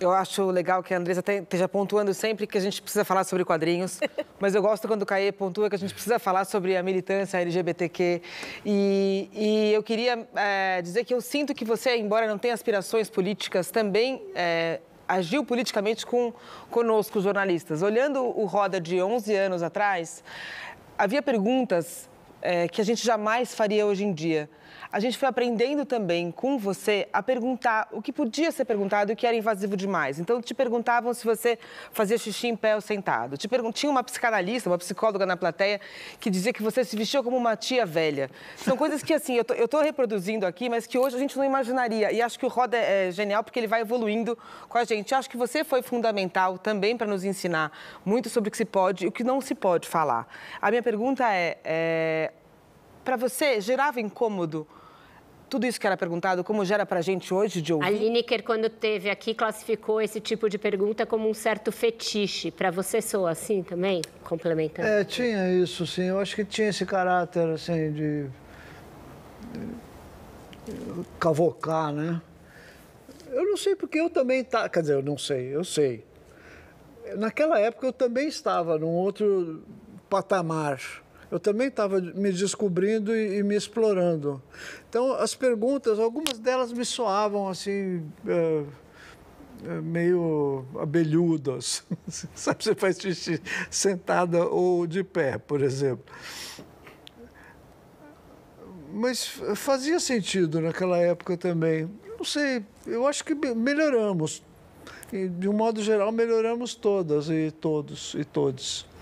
eu acho legal que a Andressa esteja pontuando sempre que a gente precisa falar sobre quadrinhos, mas eu gosto quando o Caê pontua que a gente precisa falar sobre a militância LGBTQ. E, e eu queria é, dizer que eu sinto que você, embora não tenha aspirações políticas, também é, agiu politicamente com conosco, jornalistas. Olhando o Roda de 11 anos atrás, havia perguntas é, que a gente jamais faria hoje em dia. A gente foi aprendendo também com você a perguntar o que podia ser perguntado e o que era invasivo demais. Então, te perguntavam se você fazia xixi em pé ou sentado. Te pergun... Tinha uma psicanalista, uma psicóloga na plateia, que dizia que você se vestia como uma tia velha. São coisas que, assim, eu estou reproduzindo aqui, mas que hoje a gente não imaginaria. E acho que o Roda é, é genial porque ele vai evoluindo com a gente. Acho que você foi fundamental também para nos ensinar muito sobre o que se pode e o que não se pode falar. A minha pergunta é, é para você gerava incômodo tudo isso que era perguntado, como gera para a gente hoje de ouvir? A Lineker, quando teve aqui, classificou esse tipo de pergunta como um certo fetiche. Para você soa assim também? Complementando. É, tinha isso, sim. Eu acho que tinha esse caráter, assim, de... de... cavocar, né? Eu não sei porque eu também... Tá... Quer dizer, eu não sei, eu sei. Naquela época eu também estava num outro patamar eu também estava me descobrindo e, e, me explorando. Então, as perguntas, algumas delas me soavam assim. É, meio abelhudas, sabe? Você faz xixi sentada ou de pé, por exemplo. Mas fazia sentido naquela época também. Não sei, eu acho que melhoramos. E, de um modo geral, melhoramos todas e todos e todos.